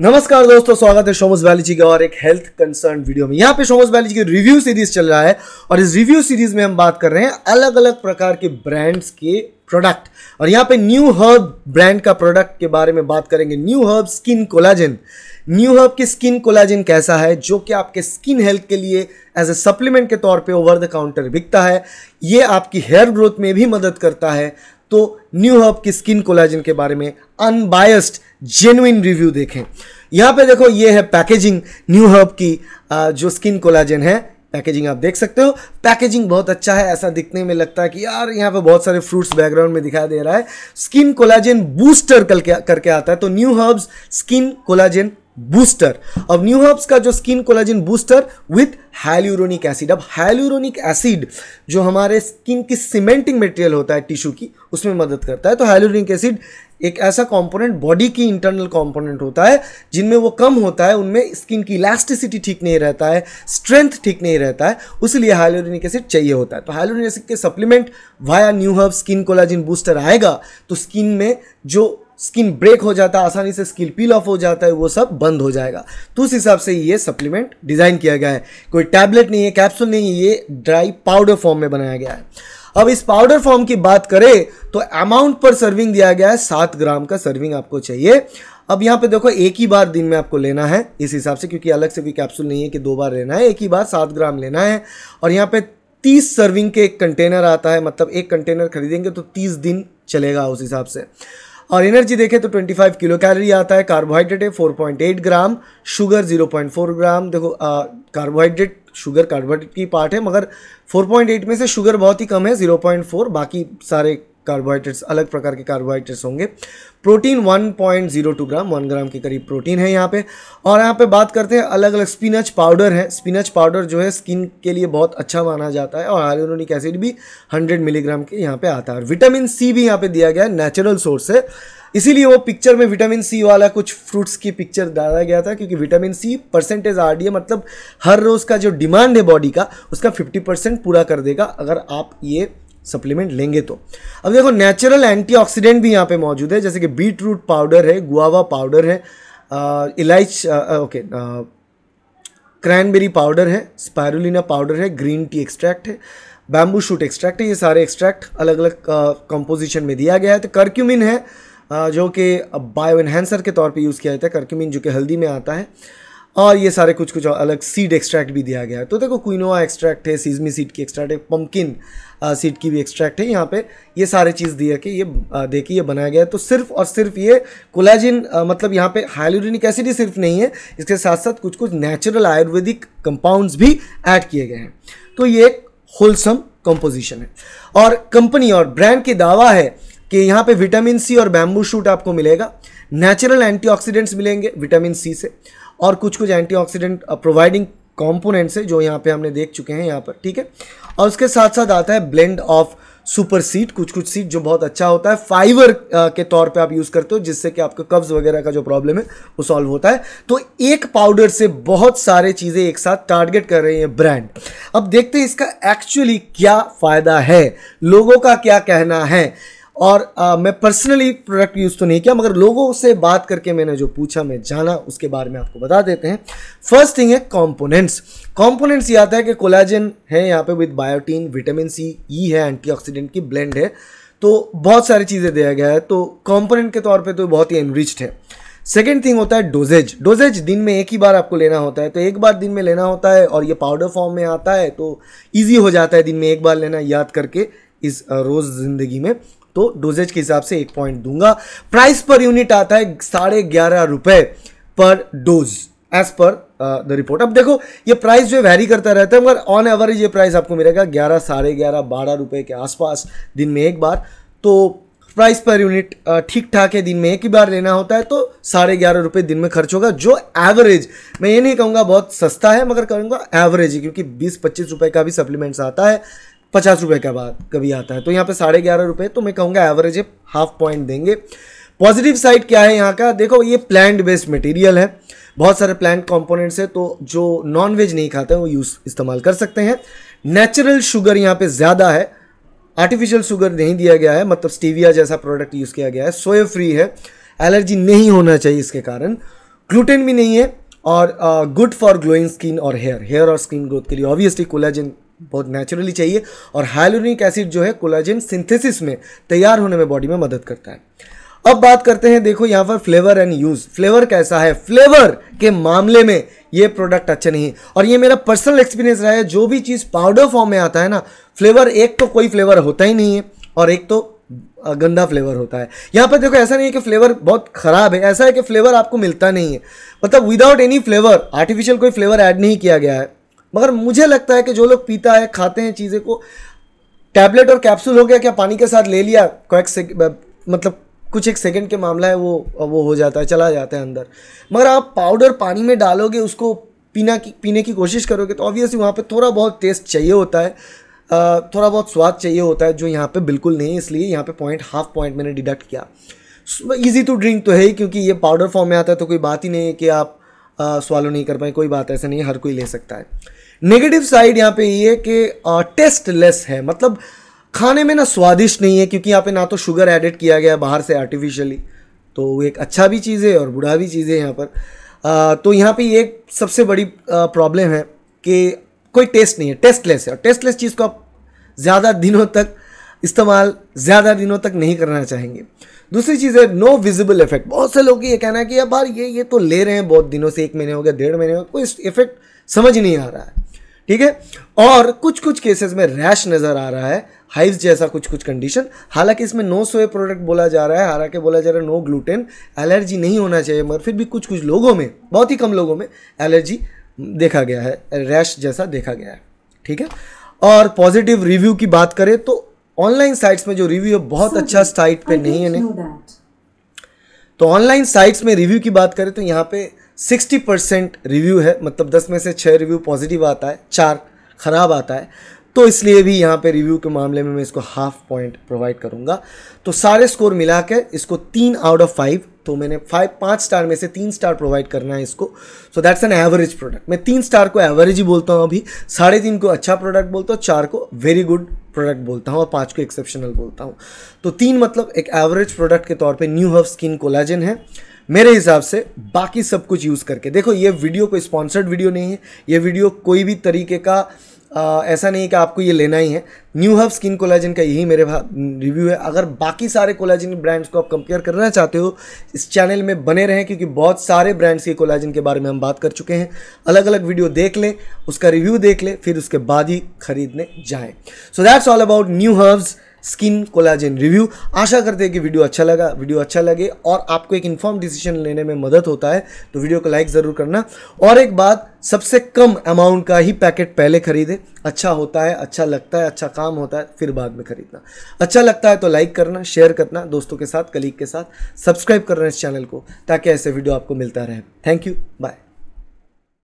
नमस्कार दोस्तों स्वागत है वैली जी का और एक हेल्थ कंसर्न वीडियो में यहाँ पे वैली जी की रिव्यू सीरीज चल रहा है और इस रिव्यू सीरीज में हम बात कर रहे हैं अलग अलग प्रकार के ब्रांड्स के प्रोडक्ट और यहाँ पे न्यू हर्ब ब्रांड का प्रोडक्ट के बारे में बात करेंगे New Herb skin collagen New Herb की स्किन कोलाजिन कैसा है जो कि आपके स्किन हेल्थ के लिए एज ए सप्लीमेंट के तौर पे ओवर द काउंटर बिकता है ये आपकी हेयर ग्रोथ में भी मदद करता है तो न्यू हब की स्किन कोलाजिन के बारे में अनबायस्ड जेन्युन रिव्यू देखें यहाँ पे देखो ये है पैकेजिंग न्यू हब की जो स्किन कोलाजिन है पैकेजिंग आप देख सकते हो पैकेजिंग बहुत अच्छा है ऐसा दिखने में लगता है कि यार यहाँ पे बहुत सारे फ्रूट्स बैकग्राउंड में दिखाई दे रहा है स्किन कोलाजिन बूस्टर करके करके आता है तो New Herbs skin collagen booster अब न्यू हर्ब्स का जो skin collagen booster with hyaluronic acid अब हाइल्यूरोनिक एसिड जो हमारे स्किन की सीमेंटिंग मटेरियल होता है टिश्यू की उसमें मदद करता है तो हाइल्यूरोनिक एसिड एक ऐसा कंपोनेंट बॉडी की इंटरनल कंपोनेंट होता है जिनमें वो कम होता है उनमें स्किन की इलास्टिसिटी ठीक नहीं रहता है स्ट्रेंथ ठीक नहीं रहता है उसलिए हाइलोरिनिक एसिड चाहिए होता है तो हाइलोरिनिक एसिड के supplement via New Herb skin collagen booster आएगा तो स्किन में जो स्किन ब्रेक हो जाता है आसानी से स्किन पील ऑफ हो जाता है वो सब बंद हो जाएगा तो उस हिसाब से ये सप्लीमेंट डिज़ाइन किया गया है कोई टैबलेट नहीं है कैप्सूल नहीं है ये ड्राई पाउडर फॉर्म में बनाया गया है अब इस पाउडर फॉर्म की बात करें तो अमाउंट पर सर्विंग दिया गया है सात ग्राम का सर्विंग आपको चाहिए अब यहाँ पे देखो एक ही बार दिन में आपको लेना है इस हिसाब से क्योंकि अलग से कोई कैप्सूल नहीं है कि दो बार लेना है एक ही बार सात ग्राम लेना है और यहाँ पे तीस सर्विंग के एक कंटेनर आता है मतलब एक कंटेनर खरीदेंगे तो तीस दिन चलेगा उस हिसाब से और एनर्जी देखें तो 25 किलो कैलोरी आता है कार्बोहाइड्रेट है 4.8 ग्राम शुगर 0.4 ग्राम देखो कार्बोहाइड्रेट शुगर कार्बोहाइड्रेट की पार्ट है मगर 4.8 में से शुगर बहुत ही कम है 0.4 बाकी सारे कार्बोहाइड्रेट्स अलग प्रकार के कार्बोहाइड्रेट्स होंगे प्रोटीन 1.02 ग्राम 1 ग्राम के करीब प्रोटीन है यहाँ पे और यहाँ पे बात करते हैं अलग अलग स्पिनच पाउडर है स्पिनच पाउडर जो है स्किन के लिए बहुत अच्छा माना जाता है और हाइलोनिक एसिड भी 100 मिलीग्राम के यहाँ पे आता है और विटामिन सी भी यहाँ पे दिया गया है नेचुरल सोर्स है इसीलिए वो पिक्चर में विटामिन सी वाला कुछ फ्रूट्स की पिक्चर डाला गया था क्योंकि vitamin C percentage R D मतलब हर रोज़ का जो डिमांड है बॉडी का उसका फिफ्टी परसेंट पूरा कर देगा अगर आप ये सप्लीमेंट लेंगे तो अब देखो नेचुरल एंटीऑक्सीडेंट भी यहाँ पे मौजूद है जैसे कि बीट रूट पाउडर है गुआवा पाउडर है इलाइच ओके क्रैनबेरी पाउडर है स्पैरुलिना पाउडर है ग्रीन टी एक्सट्रैक्ट है बैम्बू शूट एक्सट्रैक्ट है ये सारे एक्सट्रैक्ट अलग अलग कंपोजिशन में दिया गया है तो करक्यूमिन है जो कि बायो एनहेंसर के तौर पे यूज़ किया जाता है करक्यूमिन जो कि हल्दी में आता है और ये सारे कुछ कुछ अलग सीड एक्सट्रैक्ट भी दिया गया है तो देखो क्विनोआ एक्सट्रैक्ट है सीजमी सीड की एक्सट्रैक्ट है पम्पकिन सीड की भी एक्सट्रैक्ट है यहाँ पे ये सारे चीज़ दिया कि ये देखिए ये बनाया गया है तो सिर्फ और सिर्फ ये कोलाजिन मतलब यहाँ पे हाइलोरिनिक एसिड ही सिर्फ नहीं है इसके साथ साथ कुछ कुछ नेचुरल आयुर्वेदिक कंपाउंड्स भी ऐड किए गए हैं तो ये एक होलसम कंपोजिशन है और कंपनी और ब्रांड के दावा है कि यहाँ पे विटामिन सी और बैम्बू शूट आपको मिलेगा नेचुरल एंटीऑक्सीडेंट्स मिलेंगे विटामिन सी से और कुछ कुछ एंटीऑक्सीडेंट प्रोवाइडिंग कॉम्पोनेंट्स है जो यहाँ पे हमने देख चुके हैं यहाँ पर ठीक है और उसके साथ साथ आता है ब्लेंड ऑफ सुपर सीट कुछ कुछ सीट जो बहुत अच्छा होता है फाइबर के तौर पे आप यूज़ करते हो जिससे कि आपको कब्ज़ वगैरह का जो प्रॉब्लम है वो सॉल्व होता है तो एक पाउडर से बहुत सारे चीज़ें एक साथ टारगेट कर रही हैं ब्रांड अब देखते हैं इसका एक्चुअली क्या फ़ायदा है लोगों का क्या कहना है और आ, मैं पर्सनली प्रोडक्ट यूज़ तो नहीं किया मगर लोगों से बात करके मैंने जो पूछा मैं जाना उसके बारे में आपको बता देते हैं फर्स्ट थिंग है कॉम्पोनेंट्स कॉम्पोनेंट्स ये आता है कि कोलाजन है यहाँ पे with biotin vitamin C E है एंटीऑक्सीडेंट की ब्लेंड है तो बहुत सारी चीज़ें दिया गया है तो कॉम्पोनेंट के तौर पर तो बहुत ही एनरिच्ड है सेकेंड थिंग होता है डोजेज डोजेज दिन में एक ही बार आपको लेना होता है तो एक बार दिन में लेना होता है और ये पाउडर फॉर्म में आता है तो ईजी हो जाता है दिन में एक बार लेना याद करके इस रोज़ ज़िंदगी में तो डोजेज के हिसाब से एक पॉइंट दूंगा प्राइस पर यूनिट आता है साढ़े ग्यारह रुपए पर dose as per the report अब देखो ये प्राइस जो वैरी करता रहता है मगर ऑन एवरेज ये प्राइस आपको मिलेगा ग्यारह साढ़े ग्यारह बारह रुपए के आसपास दिन में एक बार तो प्राइस पर यूनिट ठीक ठाक है दिन में एक ही बार लेना होता है तो साढ़े ग्यारह रुपये दिन में खर्च होगा जो एवरेज मैं ये नहीं कहूँगा बहुत सस्ता है मगर कहूँगा एवरेज क्योंकि बीस पच्चीस रुपये का भी सप्लीमेंट्स आता है पचास रुपये का बाद कभी आता है तो यहाँ पे साढ़े ग्यारह रुपये तो मैं कहूँगा एवरेज है हाफ पॉइंट देंगे पॉजिटिव साइड क्या है यहाँ का देखो ये प्लांट बेस्ड मटेरियल है बहुत सारे प्लांट कंपोनेंट्स है तो जो नॉन वेज नहीं खाते हैं वो यूज़ इस्तेमाल कर सकते हैं नेचुरल शुगर यहाँ पे ज़्यादा है आर्टिफिशियल शुगर नहीं दिया गया है मतलब स्टीविया जैसा प्रोडक्ट यूज़ किया गया है सोए फ्री है एलर्जी नहीं होना चाहिए इसके कारण ग्लूटेन भी नहीं है और गुड फॉर ग्लोइंग स्किन और हेयर हेयर और स्किन ग्रोथ के लिए ऑब्वियसली कोलाजन बहुत नेचुरली चाहिए और हाइलोनिक एसिड जो है कोलाजिन सिंथेसिस में तैयार होने में बॉडी में मदद करता है अब बात करते हैं देखो यहाँ पर फ्लेवर एंड यूज़ फ्लेवर कैसा है फ्लेवर के मामले में ये प्रोडक्ट अच्छा नहीं और ये मेरा पर्सनल एक्सपीरियंस रहा है जो भी चीज़ पाउडर फॉर्म में आता है ना फ्लेवर एक तो कोई फ्लेवर होता ही नहीं है और एक तो गंदा फ्लेवर होता है यहाँ पर देखो ऐसा नहीं है कि फ्लेवर बहुत ख़राब है ऐसा है कि फ्लेवर आपको मिलता नहीं है मतलब विदाउट एनी फ्लेवर आर्टिफिशियल कोई फ्लेवर ऐड नहीं किया गया है मगर मुझे लगता है कि जो लोग पीता है खाते हैं चीज़ें को टैबलेट और कैप्सूल हो गया क्या पानी के साथ ले लिया एक मतलब कुछ एक सेकंड के मामला है वो वो हो जाता है चला जाता है अंदर मगर आप पाउडर पानी में डालोगे उसको पीना की पीने की कोशिश करोगे तो ऑब्वियसली वहाँ पे थोड़ा बहुत टेस्ट चाहिए होता है थोड़ा बहुत स्वाद चाहिए होता है जो यहाँ पे बिल्कुल नहीं है इसलिए यहाँ पे पॉइंट हाफ पॉइंट मैंने डिडक्ट किया ईजी टू ड्रिंक तो है ही क्योंकि ये पाउडर फॉर्म में आता है तो कोई बात ही नहीं है कि आप सॉल्व नहीं कर पाए कोई बात ऐसा नहीं हर कोई ले सकता है नेगेटिव साइड यहाँ पे ये है कि टेस्ट लेस है मतलब खाने में ना स्वादिष्ट नहीं है क्योंकि यहाँ पे ना तो शुगर एडिट किया गया बाहर से आर्टिफिशियली तो वो एक अच्छा भी चीज़ है और बुरा भी चीज़ है यहाँ पर आ, तो यहाँ पे ये सबसे बड़ी प्रॉब्लम है कि कोई टेस्ट नहीं है टेस्टलेस है और टेस्टलेस चीज़ को आप ज़्यादा दिनों तक इस्तेमाल ज़्यादा दिनों तक नहीं करना चाहेंगे दूसरी चीज़ है नो विजिबल इफेक्ट बहुत से लोग ये कहना है कि यार ये ये तो ले रहे हैं बहुत दिनों से एक महीने हो गया डेढ़ महीने हो गया कोई इफेक्ट समझ नहीं आ रहा है ठीक है और कुछ कुछ केसेस में रैश नज़र आ रहा है हाइव जैसा कुछ कुछ कंडीशन हालांकि इसमें नो सोए प्रोडक्ट बोला जा रहा है हालांकि बोला जा रहा है नो ग्लूटेन एलर्जी नहीं होना चाहिए मगर फिर भी कुछ कुछ लोगों में बहुत ही कम लोगों में एलर्जी देखा गया है रैश जैसा देखा गया है ठीक है और पॉजिटिव रिव्यू की बात करें तो ऑनलाइन साइट्स में जो रिव्यू है बहुत अच्छा साइट पे नहीं है तो ऑनलाइन साइट्स में रिव्यू की बात करें तो यहाँ पे 60 परसेंट रिव्यू है मतलब 10 में से छः रिव्यू पॉजिटिव आता है चार ख़राब आता है तो इसलिए भी यहाँ पे रिव्यू के मामले में मैं इसको हाफ पॉइंट प्रोवाइड करूँगा तो सारे स्कोर मिला के इसको तीन आउट ऑफ फाइव तो मैंने फाइव पाँच स्टार में से तीन स्टार प्रोवाइड करना है इसको so that's an average product मैं तीन स्टार को एवरेज ही बोलता हूँ अभी साढ़े तीन को अच्छा प्रोडक्ट बोलता हूँ चार को वेरी गुड प्रोडक्ट बोलता हूँ और पाँच को एक्सेप्शनल बोलता हूँ तो तीन मतलब एक एवरेज प्रोडक्ट के तौर पर न्यू हर्व स्किन कोलाजन है मेरे हिसाब से बाकी सब कुछ यूज़ करके देखो ये वीडियो कोई स्पॉन्सर्ड वीडियो नहीं है ये वीडियो कोई भी तरीके का आ, ऐसा नहीं कि आपको ये लेना ही है न्यू हब स्किन कोलाजिन का यही मेरे रिव्यू है अगर बाकी सारे कोलाजिन ब्रांड्स को आप कंपेयर करना चाहते हो इस चैनल में बने रहें क्योंकि बहुत सारे ब्रांड्स के कोलाजिन के बारे में हम बात कर चुके हैं अलग अलग वीडियो देख लें उसका रिव्यू देख लें फिर उसके बाद ही खरीदने जाएँ so that's all about New Herbs skin collagen review आशा करते हैं कि वीडियो अच्छा लगा वीडियो अच्छा लगे और आपको एक इन्फॉर्म डिसीजन लेने में मदद होता है तो वीडियो को लाइक ज़रूर करना और एक बात सबसे कम अमाउंट का ही पैकेट पहले खरीदे अच्छा होता है अच्छा लगता है अच्छा काम होता है फिर बाद में खरीदना अच्छा लगता है तो लाइक करना शेयर करना दोस्तों के साथ कलीग के साथ सब्सक्राइब करना इस चैनल को ताकि ऐसे वीडियो आपको मिलता रहे थैंक यू बाय